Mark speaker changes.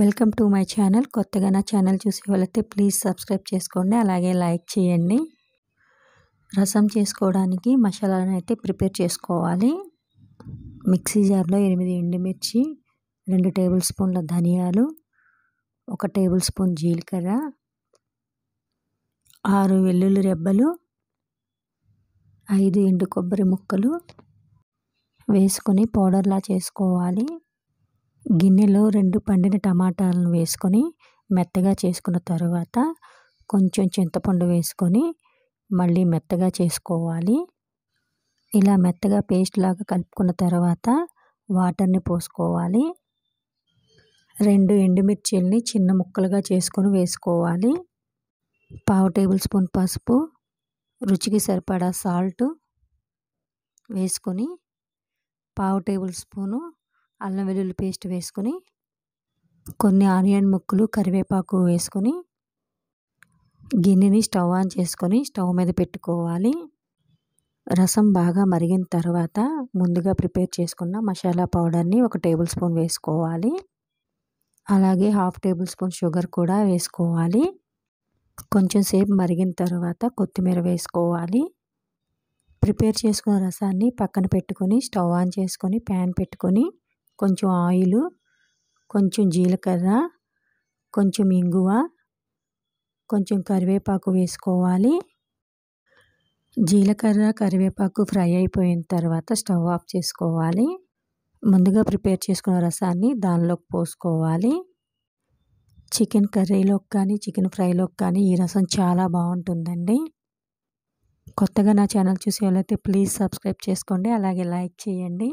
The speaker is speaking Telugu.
Speaker 1: వెల్కమ్ టు మై ఛానల్ కొత్తగా నా ఛానల్ చూసే వాళ్ళైతే ప్లీజ్ సబ్స్క్రైబ్ చేసుకోండి అలాగే లైక్ చేయండి రసం చేసుకోవడానికి మసాలాను అయితే ప్రిపేర్ చేసుకోవాలి మిక్సీ జార్లో ఎనిమిది ఎండుమిర్చి రెండు టేబుల్ స్పూన్ల ధనియాలు ఒక టేబుల్ స్పూన్ జీలకర్ర ఆరు వెల్లుల్లి రెబ్బలు ఐదు ఎండు కొబ్బరి ముక్కలు వేసుకొని పౌడర్లా చేసుకోవాలి గిన్నెలో రెండు పండిన టమాటాలను వేసుకొని మెత్తగా చేసుకున్న తర్వాత కొంచెం చింతపండు వేసుకొని మళ్ళీ మెత్తగా చేసుకోవాలి ఇలా మెత్తగా పేస్ట్ లాగా కలుపుకున్న తర్వాత వాటర్ని పోసుకోవాలి రెండు ఎండుమిర్చిల్ని చిన్న ముక్కలుగా చేసుకొని వేసుకోవాలి పావు టేబుల్ స్పూన్ పసుపు రుచికి సరిపడా సాల్ట్ వేసుకొని పావు టేబుల్ స్పూను అల్లం వెల్లుల్లి పేస్ట్ వేసుకొని కొన్ని ఆనియన్ ముక్కలు కరివేపాకు వేసుకొని గిన్నెని స్టవ్ ఆన్ చేసుకొని స్టవ్ మీద పెట్టుకోవాలి రసం బాగా మరిగిన తర్వాత ముందుగా ప్రిపేర్ చేసుకున్న మసాలా పౌడర్ని ఒక టేబుల్ స్పూన్ వేసుకోవాలి అలాగే హాఫ్ టేబుల్ స్పూన్ షుగర్ కూడా వేసుకోవాలి కొంచెం సేపు మరిగిన తర్వాత కొత్తిమీర వేసుకోవాలి ప్రిపేర్ చేసుకున్న రసాన్ని పక్కన పెట్టుకొని స్టవ్ ఆన్ చేసుకొని ప్యాన్ పెట్టుకొని కొంచెం ఆయిలు కొంచెం జీలకర్ర కొంచెం ఇంగువ కొంచెం కరివేపాకు వేసుకోవాలి జీలకర్ర కరివేపాకు ఫ్రై అయిపోయిన తర్వాత స్టవ్ ఆఫ్ చేసుకోవాలి ముందుగా ప్రిపేర్ చేసుకున్న రసాన్ని దానిలోకి పోసుకోవాలి చికెన్ కర్రీలోకి కానీ చికెన్ ఫ్రైలోకి కానీ ఈ రసం చాలా బాగుంటుందండి కొత్తగా నా ఛానల్ చూసే వాళ్ళైతే ప్లీజ్ సబ్స్క్రైబ్ చేసుకోండి అలాగే లైక్ చేయండి